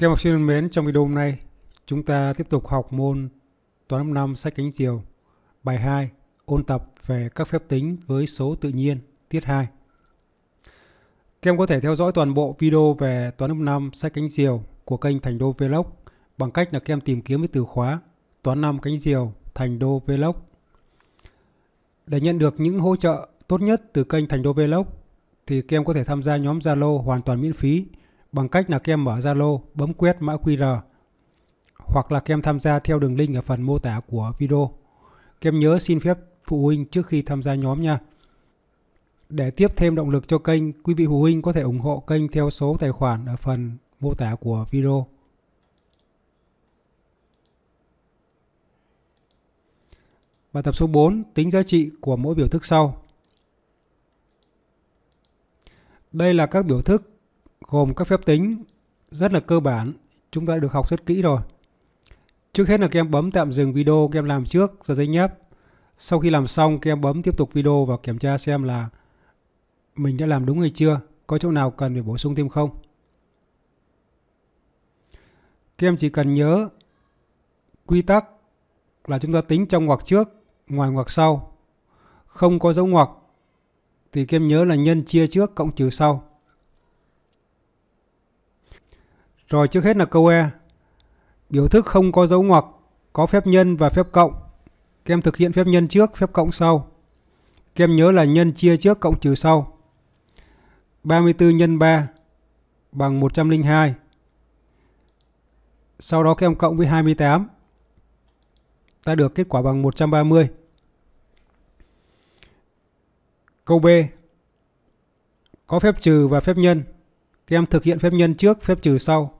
Các em học sinh thân mến, trong video hôm nay, chúng ta tiếp tục học môn toán năm năm sách cánh diều, bài 2, ôn tập về các phép tính với số tự nhiên, tiết 2. Các em có thể theo dõi toàn bộ video về toán năm năm sách cánh diều của kênh Thành Đô Vlog bằng cách là các em tìm kiếm với từ khóa toán năm cánh diều Thành Đô Vlog. Để nhận được những hỗ trợ tốt nhất từ kênh Thành Đô Vlog thì các em có thể tham gia nhóm Zalo hoàn toàn miễn phí bằng cách là các em mở Zalo, bấm quét mã QR hoặc là các em tham gia theo đường link ở phần mô tả của video. Các em nhớ xin phép phụ huynh trước khi tham gia nhóm nha. Để tiếp thêm động lực cho kênh, quý vị phụ huynh có thể ủng hộ kênh theo số tài khoản ở phần mô tả của video. Bài tập số 4, tính giá trị của mỗi biểu thức sau. Đây là các biểu thức gồm các phép tính rất là cơ bản, chúng ta được học rất kỹ rồi. Trước hết là các em bấm tạm dừng video các em làm trước giờ giấy nháp. Sau khi làm xong các em bấm tiếp tục video và kiểm tra xem là mình đã làm đúng hay chưa, có chỗ nào cần phải bổ sung thêm không. Các em chỉ cần nhớ quy tắc là chúng ta tính trong ngoặc trước, ngoài ngoặc sau. Không có dấu ngoặc thì các em nhớ là nhân chia trước cộng trừ sau. Rồi trước hết là câu E. Biểu thức không có dấu ngoặc, có phép nhân và phép cộng. Các em thực hiện phép nhân trước, phép cộng sau. Các em nhớ là nhân chia trước cộng trừ sau. 34 nhân 3 bằng 102. Sau đó các em cộng với 28. Ta được kết quả bằng 130. Câu B. Có phép trừ và phép nhân. Các em thực hiện phép nhân trước, phép trừ sau.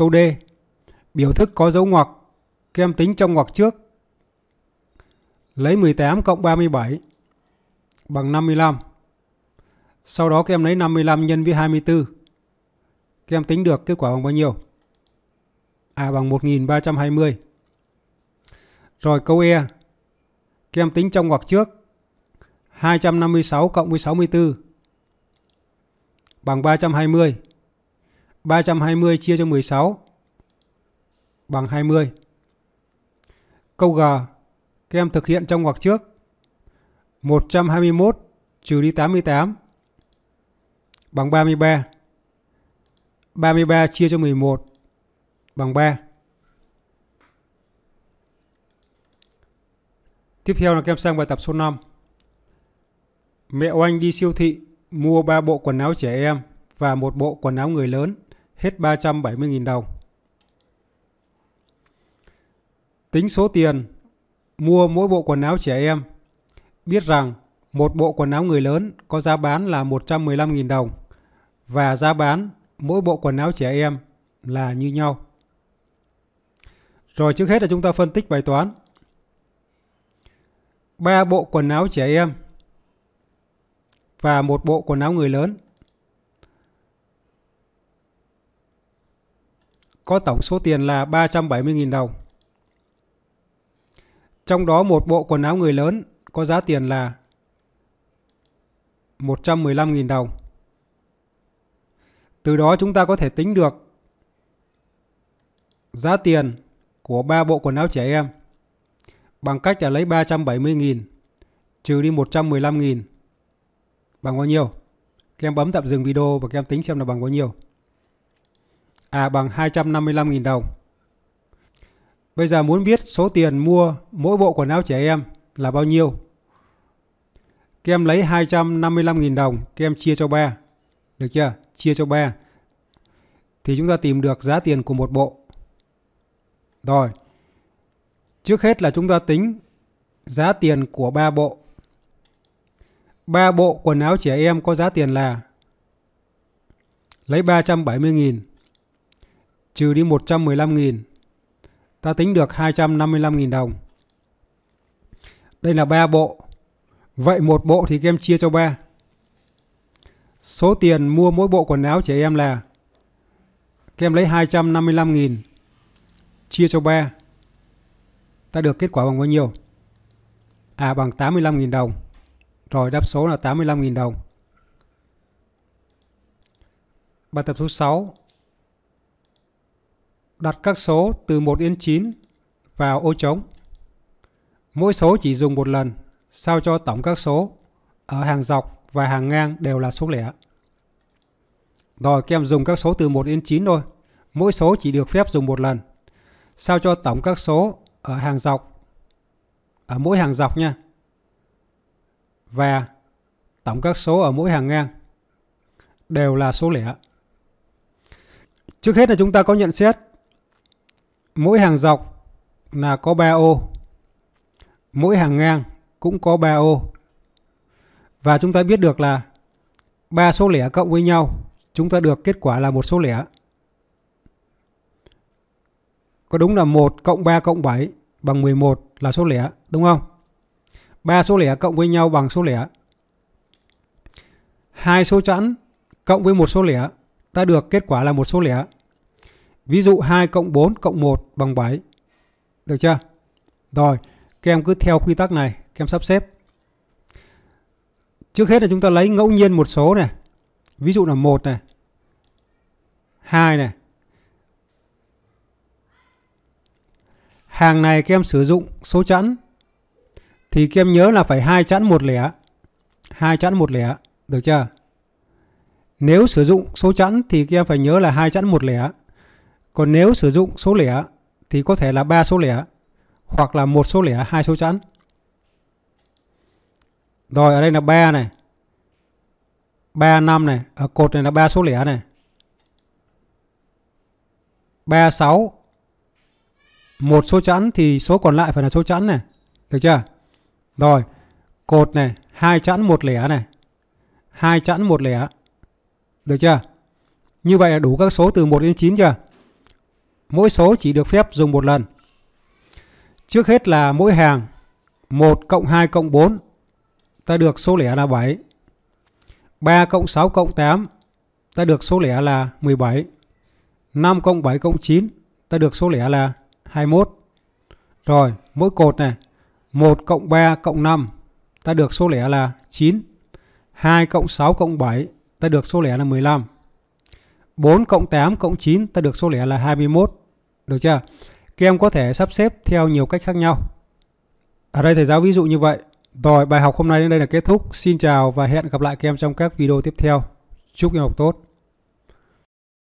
Câu D. Biểu thức có dấu ngoặc, kem tính trong ngoặc trước. Lấy 18 cộng 37 bằng 55. Sau đó các em lấy 55 nhân với 24. Các em tính được kết quả bằng bao nhiêu? À bằng 1320. Rồi câu E. Các em tính trong ngoặc trước. 256 cộng với 64 bằng 320. 320 chia cho 16 bằng 20. Câu G, các em thực hiện trong ngoặc trước. 121 trừ đi 88 bằng 33. 33 chia cho 11 bằng 3. Tiếp theo là các em sang bài tập số 5. Mẹ Oanh đi siêu thị mua 3 bộ quần áo trẻ em và một bộ quần áo người lớn hết 370.000 đồng. Tính số tiền mua mỗi bộ quần áo trẻ em. Biết rằng một bộ quần áo người lớn có giá bán là 115.000 đồng và giá bán mỗi bộ quần áo trẻ em là như nhau. Rồi trước hết là chúng ta phân tích bài toán. ba bộ quần áo trẻ em và một bộ quần áo người lớn có tổng số tiền là 370.000 đồng. Trong đó một bộ quần áo người lớn có giá tiền là 115.000 đồng. Từ đó chúng ta có thể tính được giá tiền của 3 bộ quần áo trẻ em bằng cách là lấy 370.000 trừ đi 115.000 bằng bao nhiêu? Các em bấm tạm dừng video và các em tính xem là bằng bao nhiêu à bằng 255.000 đồng. Bây giờ muốn biết số tiền mua mỗi bộ quần áo trẻ em là bao nhiêu? Các em lấy 255.000 đồng, các em chia cho 3. Được chưa? Chia cho 3. Thì chúng ta tìm được giá tiền của một bộ. Rồi. Trước hết là chúng ta tính giá tiền của 3 bộ. 3 bộ quần áo trẻ em có giá tiền là lấy 370.000 trừ đi 115.000, ta tính được 255.000 đồng. Đây là 3 bộ. Vậy một bộ thì các chia cho 3. Số tiền mua mỗi bộ quần áo trẻ em là các em lấy 255.000 chia cho 3. Ta được kết quả bằng bao nhiêu? À bằng 85.000 đồng. Rồi đáp số là 85.000 đồng. Bài tập số 6 đặt các số từ 1 đến 9 vào ô trống. Mỗi số chỉ dùng một lần, sao cho tổng các số ở hàng dọc và hàng ngang đều là số lẻ. Rồi kem dùng các số từ 1 đến 9 thôi, mỗi số chỉ được phép dùng một lần. Sao cho tổng các số ở hàng dọc ở mỗi hàng dọc nha. Và tổng các số ở mỗi hàng ngang đều là số lẻ. Trước hết là chúng ta có nhận xét Mỗi hàng dọc là có 3 ô. Mỗi hàng ngang cũng có 3 ô. Và chúng ta biết được là ba số lẻ cộng với nhau, chúng ta được kết quả là một số lẻ. Có đúng là 1 cộng 3 cộng 7 bằng 11 là số lẻ, đúng không? 3 số lẻ cộng với nhau bằng số lẻ. hai số chẵn cộng với một số lẻ, ta được kết quả là một số lẻ. Ví dụ 2 cộng 4 cộng 1 bằng 7. Được chưa? Rồi, các em cứ theo quy tắc này, các em sắp xếp. Trước hết là chúng ta lấy ngẫu nhiên một số này. Ví dụ là 1 này. 2 này. Hàng này các em sử dụng số chẵn thì các em nhớ là phải hai chẵn một lẻ. Hai chẵn một lẻ, được chưa? Nếu sử dụng số chẵn thì các em phải nhớ là hai chẵn một lẻ. Còn nếu sử dụng số lẻ thì có thể là ba số lẻ hoặc là một số lẻ hai số chẵn. Rồi ở đây là 3 này. 3 5 này, ở cột này là ba số lẻ này. 3 6 một số chẵn thì số còn lại phải là số chẵn này. Được chưa? Rồi, cột này, hai chẵn một lẻ này. hai chẵn một lẻ. Được chưa? Như vậy là đủ các số từ 1 đến 9 chưa? mỗi số chỉ được phép dùng một lần. Trước hết là mỗi hàng 1 cộng 2 cộng 4 ta được số lẻ là 7. 3 cộng 6 cộng 8 ta được số lẻ là 17. 5 cộng 7 cộng 9 ta được số lẻ là 21. Rồi, mỗi cột này 1 cộng 3 cộng 5 ta được số lẻ là 9. 2 cộng 6 cộng 7 ta được số lẻ là 15. 4 cộng 8 cộng 9 ta được số lẻ là 21. Được chưa? Các em có thể sắp xếp theo nhiều cách khác nhau. Ở đây thầy giáo ví dụ như vậy. Rồi bài học hôm nay đến đây là kết thúc. Xin chào và hẹn gặp lại các em trong các video tiếp theo. Chúc em học tốt.